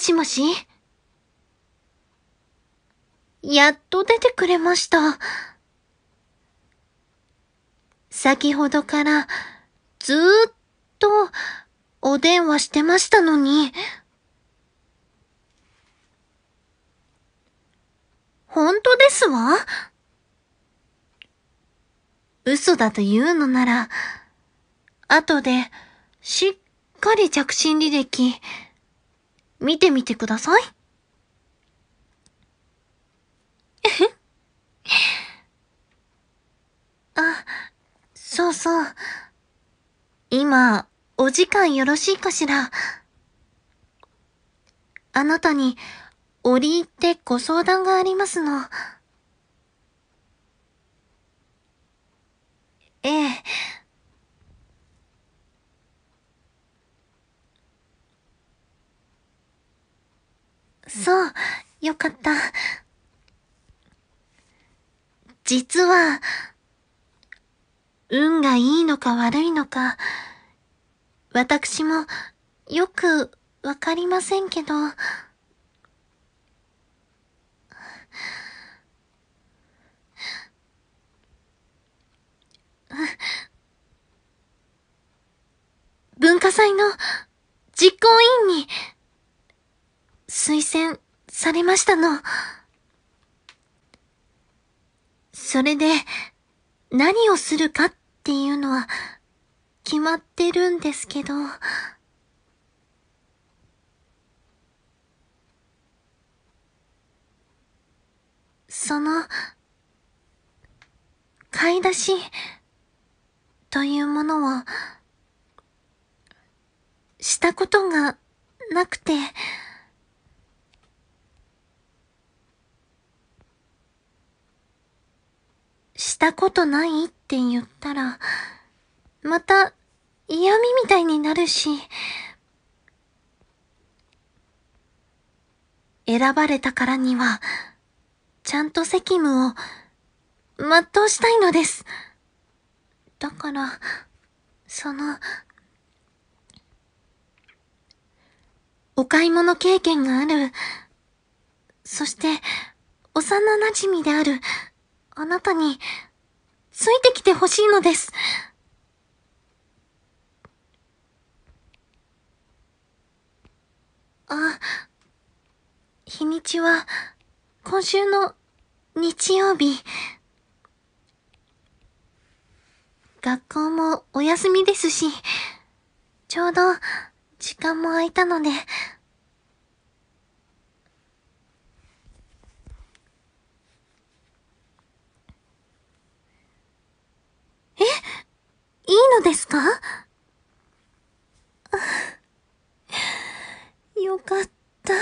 しもしやっと出てくれました。先ほどからずーっとお電話してましたのに。本当ですわ。嘘だと言うのなら、後でしっかり着信履歴、見てみてください。あ、そうそう。今、お時間よろしいかしら。あなたに、折り入ってご相談がありますの。ええ。そう、よかった。実は、運がいいのか悪いのか、私もよくわかりませんけど、文化祭の実行委員に推薦されましたの。それで、何をするかっていうのは、決まってるんですけど。その、買い出し、というものを、したことがなくて、したことないって言ったら、また嫌味みたいになるし、選ばれたからには、ちゃんと責務を全うしたいのです。だから、その、お買い物経験がある、そして、幼馴染である、あなたに、ついてきてほしいのです。あ、日にちは、今週の日曜日。学校もお休みですし、ちょうど時間も空いたので、かった。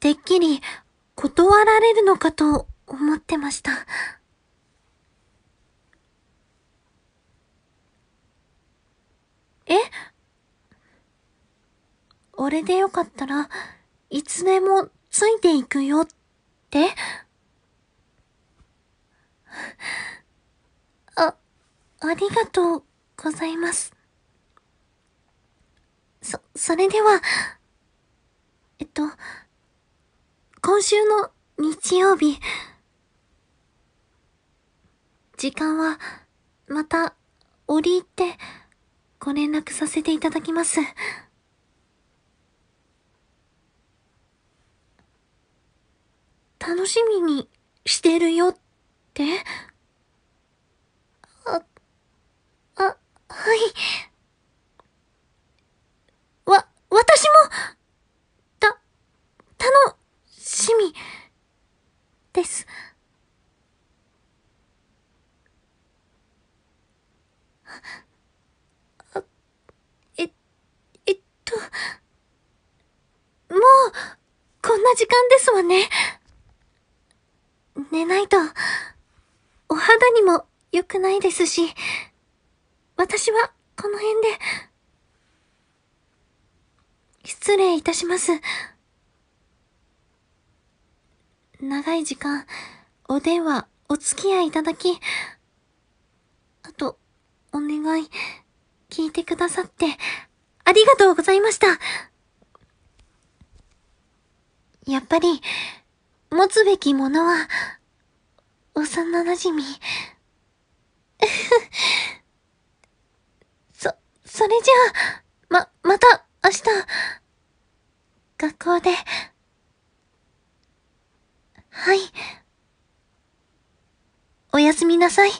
てっきり断られるのかと思ってました。え俺でよかったらいつでもついていくよってあ、ありがとうございます。それでは、えっと、今週の日曜日、時間は、また、折り入って、ご連絡させていただきます。楽しみにしてるよってあ、あ、はい。です。え、えっと、もう、こんな時間ですわね。寝ないと、お肌にも良くないですし、私はこの辺で、失礼いたします。長い時間、お電話、お付き合いいただき、あと、お願い、聞いてくださって、ありがとうございました。やっぱり、持つべきものは、幼馴染み。そ、それじゃあ、みなさい。